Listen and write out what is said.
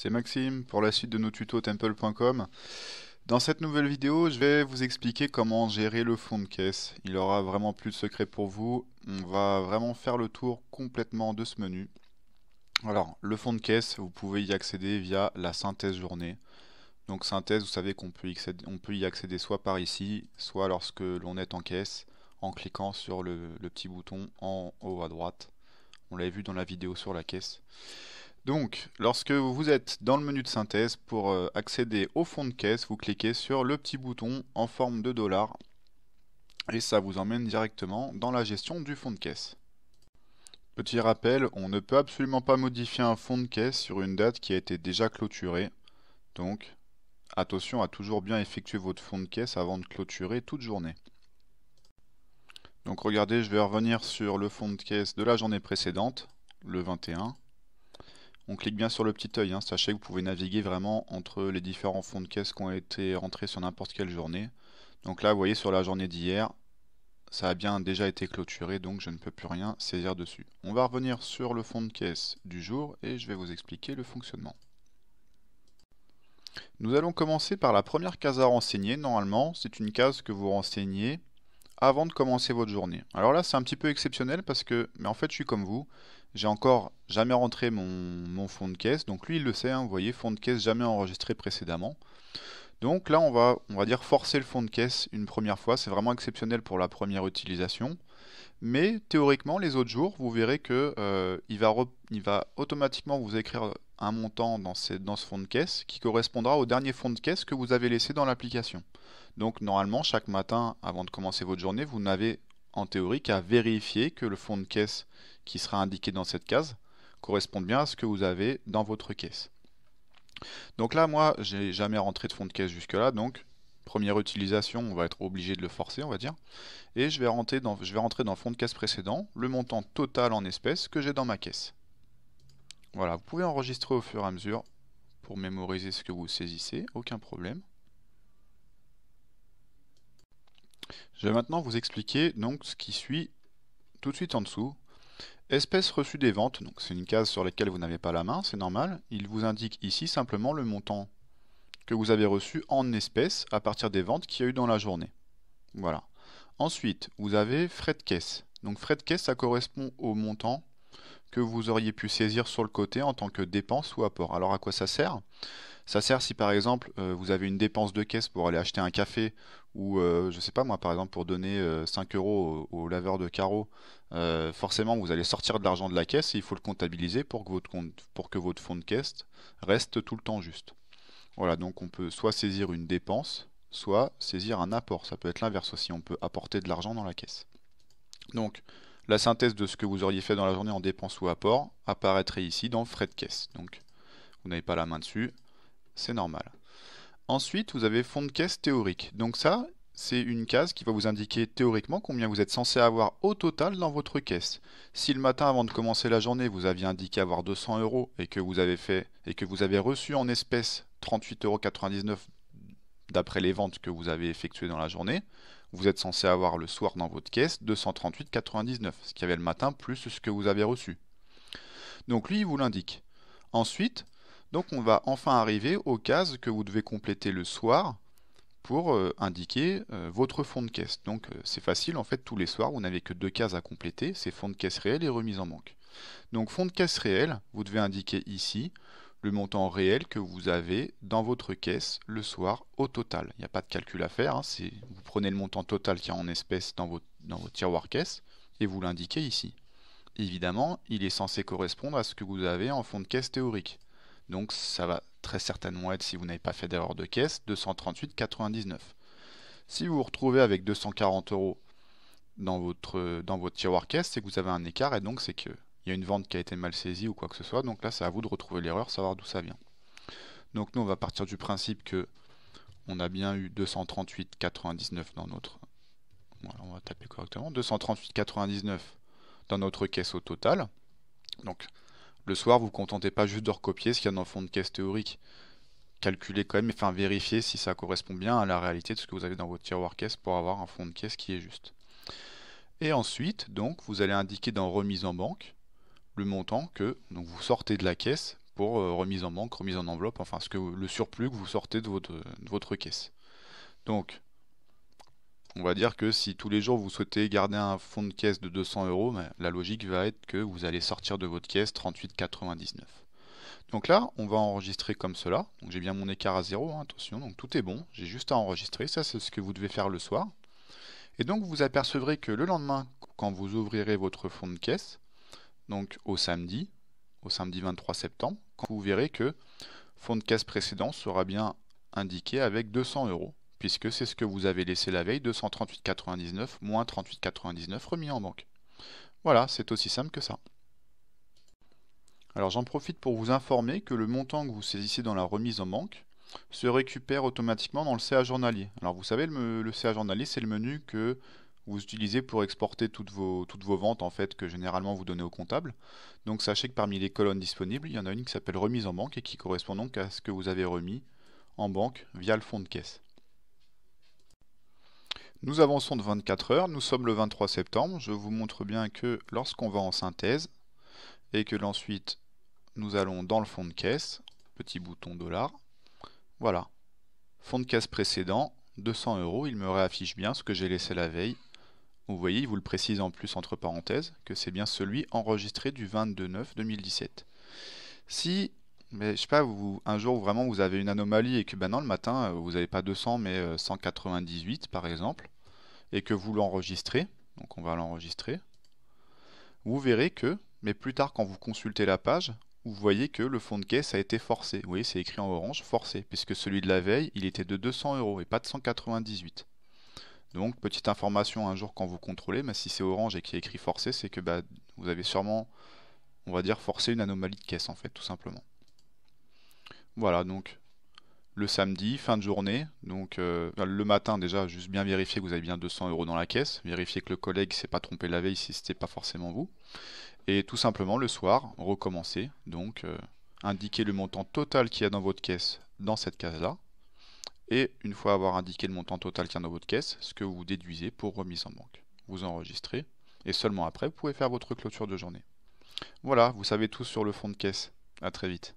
c'est Maxime pour la suite de nos tutos temple.com. Dans cette nouvelle vidéo, je vais vous expliquer comment gérer le fond de caisse. Il aura vraiment plus de secret pour vous. On va vraiment faire le tour complètement de ce menu. Alors, le fond de caisse, vous pouvez y accéder via la synthèse journée. Donc synthèse, vous savez qu'on peut, y accéder soit par ici, soit lorsque l'on est en caisse, en cliquant sur le petit bouton en haut à droite. On l'avait vu dans la vidéo sur la caisse. Donc, lorsque vous êtes dans le menu de synthèse, pour euh, accéder au fond de caisse, vous cliquez sur le petit bouton en forme de dollar et ça vous emmène directement dans la gestion du fond de caisse. Petit rappel, on ne peut absolument pas modifier un fond de caisse sur une date qui a été déjà clôturée. Donc, attention à toujours bien effectuer votre fond de caisse avant de clôturer toute journée. Donc regardez, je vais revenir sur le fond de caisse de la journée précédente, le 21. On clique bien sur le petit œil, hein. sachez que vous pouvez naviguer vraiment entre les différents fonds de caisse qui ont été rentrés sur n'importe quelle journée. Donc là, vous voyez sur la journée d'hier, ça a bien déjà été clôturé, donc je ne peux plus rien saisir dessus. On va revenir sur le fond de caisse du jour et je vais vous expliquer le fonctionnement. Nous allons commencer par la première case à renseigner. Normalement, c'est une case que vous renseignez avant de commencer votre journée. Alors là, c'est un petit peu exceptionnel parce que, mais en fait, je suis comme vous. J'ai encore jamais rentré mon, mon, fond de caisse. Donc lui, il le sait, hein, vous voyez, fond de caisse jamais enregistré précédemment. Donc là, on va, on va dire forcer le fond de caisse une première fois. C'est vraiment exceptionnel pour la première utilisation. Mais théoriquement, les autres jours, vous verrez que euh, il, va il, va automatiquement vous écrire un montant dans, dans ce fond de caisse qui correspondra au dernier fond de caisse que vous avez laissé dans l'application. Donc normalement, chaque matin, avant de commencer votre journée, vous n'avez en théorie qu'à vérifier que le fond de caisse qui sera indiqué dans cette case correspond bien à ce que vous avez dans votre caisse. Donc là, moi, j'ai jamais rentré de fond de caisse jusque-là, donc première utilisation, on va être obligé de le forcer, on va dire. Et je vais rentrer dans, je vais rentrer dans le fond de caisse précédent le montant total en espèces que j'ai dans ma caisse. Voilà, vous pouvez enregistrer au fur et à mesure pour mémoriser ce que vous saisissez, aucun problème. Je vais maintenant vous expliquer donc ce qui suit tout de suite en dessous. Espèce reçue des ventes, donc c'est une case sur laquelle vous n'avez pas la main, c'est normal. Il vous indique ici simplement le montant que vous avez reçu en espèces à partir des ventes qu'il y a eu dans la journée. Voilà. Ensuite, vous avez frais de caisse. Donc frais de caisse, ça correspond au montant que vous auriez pu saisir sur le côté en tant que dépense ou apport. Alors à quoi ça sert ça sert si par exemple euh, vous avez une dépense de caisse pour aller acheter un café ou euh, je sais pas moi par exemple pour donner 5 euh, euros au, laveur de carreaux, forcément vous allez sortir de l'argent de la caisse et il faut le comptabiliser pour que votre pour que votre fonds de caisse reste tout le temps juste. Voilà donc on peut soit saisir une dépense, soit saisir un apport. Ça peut être l'inverse aussi, on peut apporter de l'argent dans la caisse. Donc la synthèse de ce que vous auriez fait dans la journée en dépenses ou apport apparaîtrait ici dans le frais de caisse. Donc vous n'avez pas la main dessus, c'est normal. Ensuite, vous avez fond de caisse théorique. Donc ça, c'est une case qui va vous indiquer théoriquement combien vous êtes censé avoir au total dans votre caisse. Si le matin, avant de commencer la journée, vous aviez indiqué avoir 200 euros et que vous avez fait et que vous avez reçu en espèces 38,99 euros d'après les ventes que vous avez effectuées dans la journée, vous êtes censé avoir le soir dans votre caisse 238,99, ce qu'il y avait le matin plus ce que vous avez reçu. Donc lui, il vous l'indique. Ensuite, donc on va enfin arriver aux cases que vous devez compléter le soir pour euh, indiquer euh, votre fonds de caisse. Donc euh, c'est facile, en fait tous les soirs vous n'avez que deux cases à compléter, c'est fonds de caisse réel et remise en manque. Donc fonds de caisse réel, vous devez indiquer ici le montant réel que vous avez dans votre caisse le soir au total. Il n'y a pas de calcul à faire, hein, vous prenez le montant total qui a en espèces dans votre, dans votre tiroir caisse et vous l'indiquez ici. Évidemment, il est censé correspondre à ce que vous avez en fonds de caisse théorique. Donc ça va très certainement être, si vous n'avez pas fait d'erreur de caisse, 238,99. Si vous vous retrouvez avec 240 euros dans votre, dans votre tiroir caisse, c'est que vous avez un écart et donc c'est qu'il y a une vente qui a été mal saisie ou quoi que ce soit. Donc là, c'est à vous de retrouver l'erreur, savoir d'où ça vient. Donc nous, on va partir du principe que on a bien eu 238,99 dans notre... Voilà, on va taper correctement. 238,99 dans notre caisse au total. Donc le soir, vous ne vous contentez pas juste de recopier ce qu'il y a dans le fond de caisse théorique. Calculez quand même, enfin vérifier si ça correspond bien à la réalité de ce que vous avez dans votre tiroir caisse pour avoir un fond de caisse qui est juste. Et ensuite, donc, vous allez indiquer dans remise en banque le montant que donc, vous sortez de la caisse pour euh, remise en banque, remise en enveloppe, enfin ce que, le surplus que vous sortez de votre, de votre caisse. Donc, on va dire que si tous les jours vous souhaitez garder un fonds de caisse de 200 euros, la logique va être que vous allez sortir de votre caisse 38,99. Donc là, on va enregistrer comme cela. Donc j'ai bien mon écart à zéro, hein, attention, donc tout est bon. J'ai juste à enregistrer, ça c'est ce que vous devez faire le soir. Et donc vous apercevrez que le lendemain, quand vous ouvrirez votre fonds de caisse, donc au samedi, au samedi 23 septembre, vous verrez que fonds de caisse précédent sera bien indiqué avec 200 euros puisque c'est ce que vous avez laissé la veille, 238,99 moins 38,99 remis en banque. Voilà, c'est aussi simple que ça. Alors j'en profite pour vous informer que le montant que vous saisissez dans la remise en banque se récupère automatiquement dans le CA journalier. Alors vous savez, le, le CA journalier, c'est le menu que vous utilisez pour exporter toutes vos, toutes vos ventes en fait que généralement vous donnez au comptable. Donc sachez que parmi les colonnes disponibles, il y en a une qui s'appelle remise en banque et qui correspond donc à ce que vous avez remis en banque via le fonds de caisse. Nous avançons de 24 heures, nous sommes le 23 septembre, je vous montre bien que lorsqu'on va en synthèse, et que l'ensuite nous allons dans le fond de caisse, petit bouton dollar, voilà, fond de caisse précédent, 200 euros, il me réaffiche bien ce que j'ai laissé la veille. Vous voyez, il vous le précise en plus entre parenthèses, que c'est bien celui enregistré du 22 9 2017 Si mais je sais pas, un jour vraiment vous avez une anomalie et que ben le matin euh, vous n'avez pas 200 mais 198 euh, par exemple, et que vous l'enregistrez, donc on va l'enregistrer, vous verrez que, mais plus tard quand vous consultez la page, vous voyez que le fond de caisse a été forcé. Vous voyez, c'est écrit en orange forcé, puisque celui de la veille, il était de 200 euros et pas de 198. Donc, petite information un jour quand vous contrôlez, mais si c'est orange et qu'il est écrit forcé, c'est que bah, vous avez sûrement, on va dire, forcé une anomalie de caisse en fait, tout simplement. Voilà, donc le samedi, fin de journée. Donc euh, le matin déjà, juste bien vérifier que vous avez bien 200 euros dans la caisse, vérifier que le collègue s'est pas trompé la veille si c'était pas forcément vous, et tout simplement le soir recommencer. Donc indiquez euh, indiquer le montant total qu'il y a dans votre caisse dans cette case-là, et une fois avoir indiqué le montant total qu'il y a dans votre caisse, ce que vous déduisez pour remise en banque. Vous enregistrez et seulement après vous pouvez faire votre clôture de journée. Voilà, vous savez tout sur le fond de caisse. À très vite.